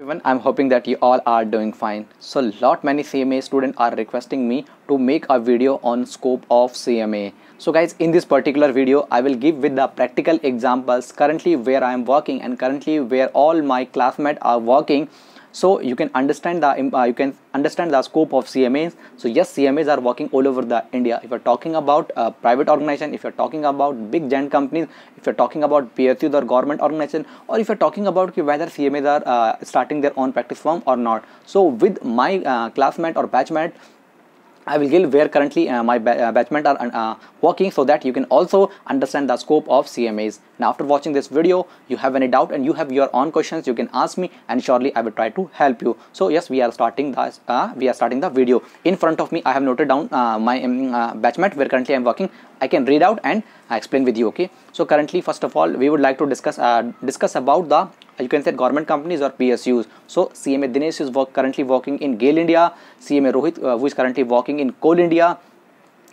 Everyone, I'm hoping that you all are doing fine. So lot many CMA students are requesting me to make a video on scope of CMA. So guys, in this particular video, I will give with the practical examples currently where I am working and currently where all my classmates are working so you can understand the uh, you can understand the scope of cmas so yes cmas are working all over the india if you're talking about a uh, private organization if you're talking about big giant companies if you're talking about PSU or government organization or if you're talking about whether cmas are uh, starting their own practice firm or not so with my uh, classmate or batchmate I will give where currently uh, my ba uh, batchment are uh, working so that you can also understand the scope of CMAs. Now after watching this video, you have any doubt and you have your own questions, you can ask me and surely I will try to help you. So yes, we are starting the uh, we are starting the video. In front of me, I have noted down uh, my um, uh, batchment where currently I am working. I can read out and explain with you. Okay. So currently, first of all, we would like to discuss discuss about the you can say government companies or PSUs. So CMA Dinesh is work, currently working in Gale India, CMA Rohit uh, who is currently working in Coal India,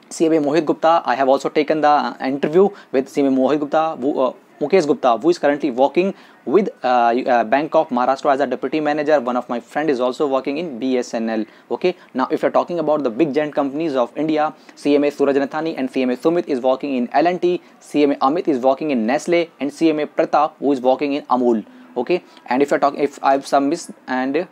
CMA Mohit Gupta. I have also taken the interview with CMA Mohit Gupta, who, uh, Mukesh Gupta, who is currently working with uh, uh, Bank of Maharashtra as a deputy manager. One of my friend is also working in BSNL. Okay, now if you're talking about the big giant companies of India, CMA Suraj Nathani and CMA Sumit is working in L&T, CMA Amit is working in Nestle, and CMA Pratap who is working in Amul okay and if i talk if i have some miss and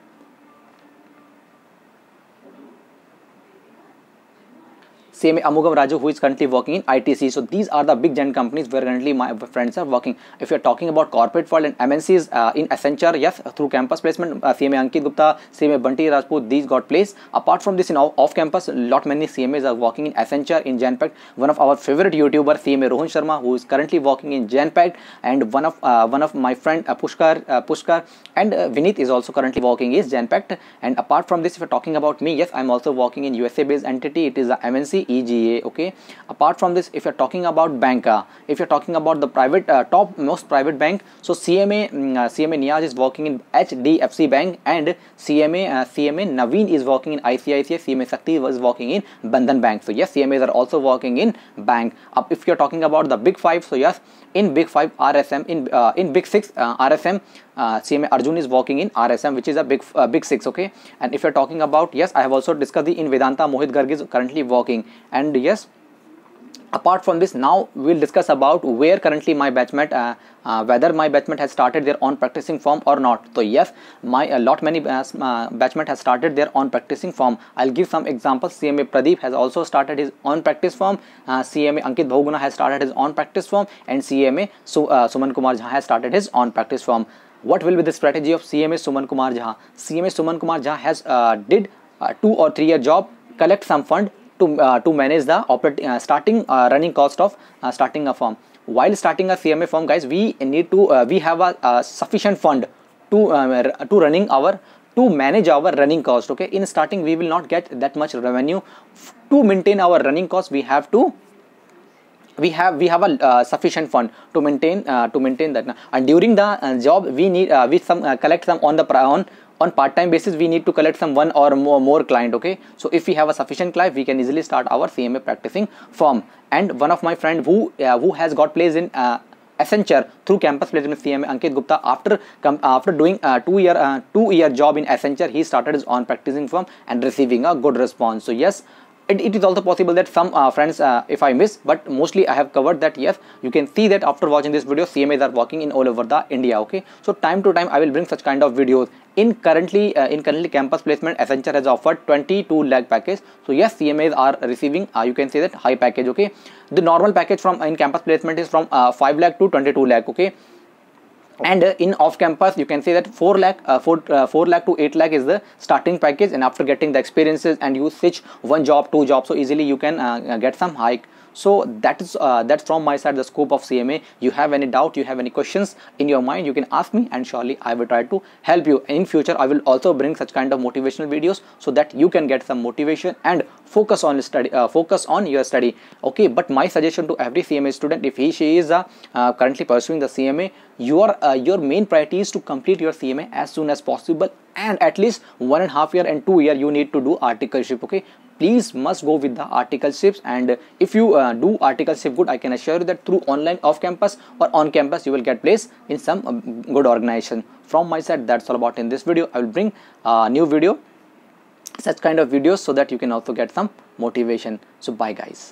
Same Amugam Raju, who is currently working in ITC. So these are the big giant companies where currently my friends are working. If you're talking about corporate world and MNCs uh, in Accenture, yes, through campus placement, uh, CMA Ankit Gupta, CMA Banti Rajput, these got placed. Apart from this, in off campus, lot many CMAs are working in Accenture, in Genpact. One of our favorite YouTuber, CMA Rohan Sharma, who is currently working in Genpact, and one of uh, one of my friend uh, Pushkar, uh, Pushkar, and uh, Vinith is also currently working is Genpact. And apart from this, if you're talking about me, yes, I'm also working in USA-based entity. It is a MNC EGA. Okay. Apart from this, if you're talking about banka, uh, if you're talking about the private uh, top most private bank, so CMA mm, uh, CMA Niyaz is working in HDFC Bank and CMA uh, CMA Naveen is working in ICICI. CMA Sakti was working in Bandhan Bank. So yes, CMAs are also working in bank. Up if you're talking about the big five, so yes, in big five RSM in uh, in big six uh, RSM. Uh, CMA Arjun is working in RSM, which is a big big six. Okay, and if you're talking about yes, I have also discussed the in Vedanta Mohit Garg is currently working and yes apart from this now we'll discuss about where currently my batchmate uh, uh, whether my batchmate has started their on practicing form or not so yes my a lot many uh, uh batchmate has started their on practicing form i'll give some examples cma pradeep has also started his on practice form uh, cma ankit bhoguna has started his on practice form and cma Su uh, suman kumar jha has started his on practice form what will be the strategy of cma suman kumar jha cma suman kumar jha has did two or three year job collect some fund to, uh, to manage the operating uh, starting uh, running cost of uh, starting a firm while starting a cma firm guys we need to uh, we have a, a, sufficient fund to to running our to manage our running cost okay in starting we will not get that much revenue to maintain our running cost we have to we have we have a uh, sufficient fund to maintain uh, to maintain that and during the uh, job we need with some collect some on the on on part-time basis we need to collect some one or more, more client okay so if we have a sufficient client we can easily start our cma practicing firm and one of my friend who uh, who has got placed in uh, Accenture through campus placement CMA Ankit Gupta after after doing a two year uh, two year job in Accenture he started his own practicing firm and receiving a good response so yes it is also possible that some uh, friends uh, if I miss but mostly I have covered that yes you can see that after watching this video CMAs are working in all over the India okay so time to time I will bring such kind of videos in currently uh, in currently campus placement Accenture has offered 22 lakh package so yes CMAs are receiving uh, you can say that high package okay the normal package from in campus placement is from uh, 5 lakh to 22 lakh okay and uh, in off campus you can say that 4 lakh uh, 4, uh, 4 lakh to 8 lakh is the starting package and after getting the experiences and you switch one job two jobs so easily you can uh, uh, get some hike so that is uh, that's from my side the scope of cma you have any doubt you have any questions in your mind you can ask me and surely i will try to help you in future i will also bring such kind of motivational videos so that you can get some motivation and focus on study uh, focus on your study okay but my suggestion to every cma student if he she is uh, uh, currently pursuing the cma your uh, your main priority is to complete your cma as soon as possible and at least one and a half year and two year you need to do articleship okay please must go with the article articleships and if you uh, do articleship good i can assure you that through online off campus or on campus you will get place in some um, good organization from my side that's all about in this video i will bring a uh, new video such kind of videos so that you can also get some motivation so bye guys